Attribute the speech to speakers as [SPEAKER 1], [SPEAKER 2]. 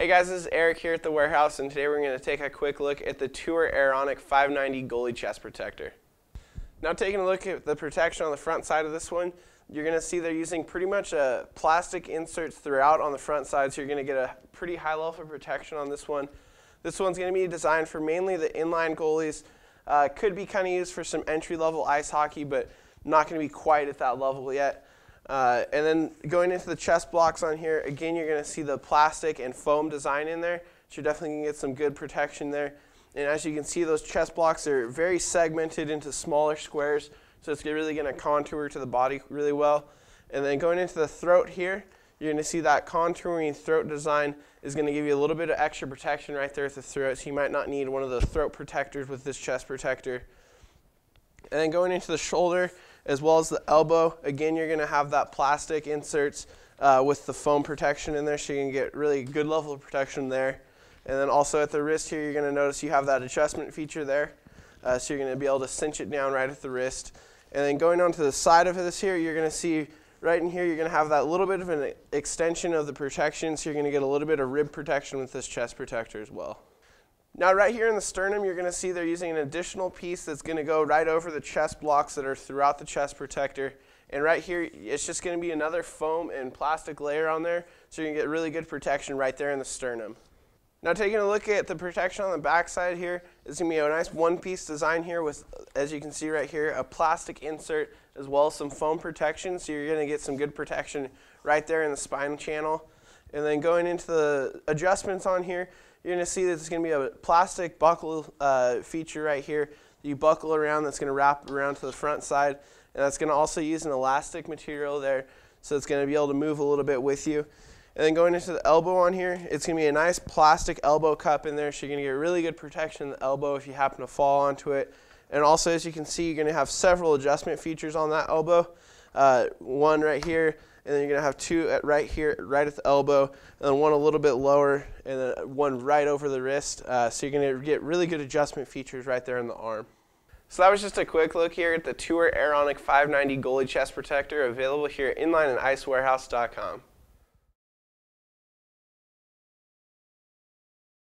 [SPEAKER 1] Hey guys, this is Eric here at the warehouse and today we're going to take a quick look at the Tour Aeronic 590 Goalie Chest Protector. Now taking a look at the protection on the front side of this one, you're going to see they're using pretty much a plastic inserts throughout on the front side so you're going to get a pretty high level of protection on this one. This one's going to be designed for mainly the inline goalies. Uh, could be kind of used for some entry level ice hockey but not going to be quite at that level yet. Uh, and then going into the chest blocks on here, again, you're going to see the plastic and foam design in there. So you're definitely going to get some good protection there. And as you can see, those chest blocks are very segmented into smaller squares. So it's really going to contour to the body really well. And then going into the throat here, you're going to see that contouring throat design is going to give you a little bit of extra protection right there at the throat. So you might not need one of those throat protectors with this chest protector. And then going into the shoulder, as well as the elbow. Again, you're going to have that plastic inserts uh, with the foam protection in there, so you can get really good level of protection there. And then also at the wrist here, you're going to notice you have that adjustment feature there. Uh, so you're going to be able to cinch it down right at the wrist. And then going on to the side of this here, you're going to see right in here, you're going to have that little bit of an extension of the protection. So you're going to get a little bit of rib protection with this chest protector as well. Now right here in the sternum, you're going to see they're using an additional piece that's going to go right over the chest blocks that are throughout the chest protector. And right here, it's just going to be another foam and plastic layer on there, so you can get really good protection right there in the sternum. Now taking a look at the protection on the backside here, it's going to be a nice one-piece design here with, as you can see right here, a plastic insert as well as some foam protection, so you're going to get some good protection right there in the spine channel. And then going into the adjustments on here, you're going to see that there's going to be a plastic buckle uh, feature right here you buckle around that's going to wrap around to the front side and that's going to also use an elastic material there so it's going to be able to move a little bit with you and then going into the elbow on here it's going to be a nice plastic elbow cup in there so you're going to get really good protection in the elbow if you happen to fall onto it and also as you can see you're going to have several adjustment features on that elbow uh, one right here and then you're going to have two at right here, right at the elbow, and then one a little bit lower, and then one right over the wrist. Uh, so you're going to get really good adjustment features right there in the arm. So that was just a quick look here at the Tour Aeronic 590 Goalie Chest Protector available here at InlineAndIceWarehouse.com.